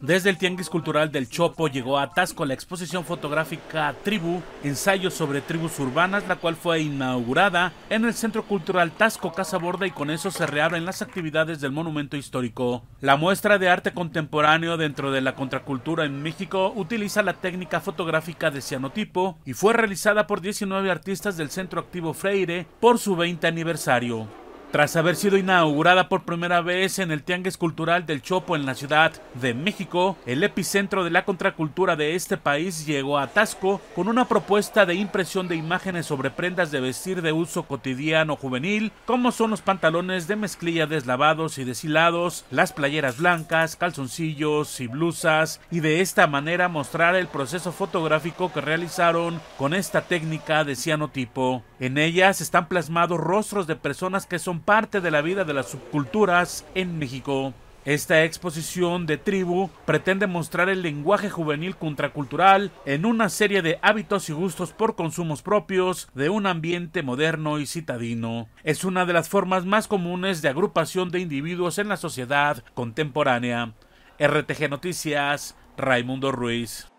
Desde el Tianguis Cultural del Chopo llegó a tasco la exposición fotográfica Tribu, ensayo sobre tribus urbanas, la cual fue inaugurada en el Centro Cultural Tasco Borda y con eso se reabren las actividades del monumento histórico. La muestra de arte contemporáneo dentro de la contracultura en México utiliza la técnica fotográfica de cianotipo y fue realizada por 19 artistas del Centro Activo Freire por su 20 aniversario. Tras haber sido inaugurada por primera vez en el Tianguis Cultural del Chopo en la Ciudad de México, el epicentro de la contracultura de este país llegó a Tasco con una propuesta de impresión de imágenes sobre prendas de vestir de uso cotidiano juvenil, como son los pantalones de mezclilla deslavados y deshilados, las playeras blancas, calzoncillos y blusas, y de esta manera mostrar el proceso fotográfico que realizaron con esta técnica de cianotipo. En ellas están plasmados rostros de personas que son parte de la vida de las subculturas en México. Esta exposición de tribu pretende mostrar el lenguaje juvenil contracultural en una serie de hábitos y gustos por consumos propios de un ambiente moderno y citadino. Es una de las formas más comunes de agrupación de individuos en la sociedad contemporánea. RTG Noticias, Raimundo Ruiz.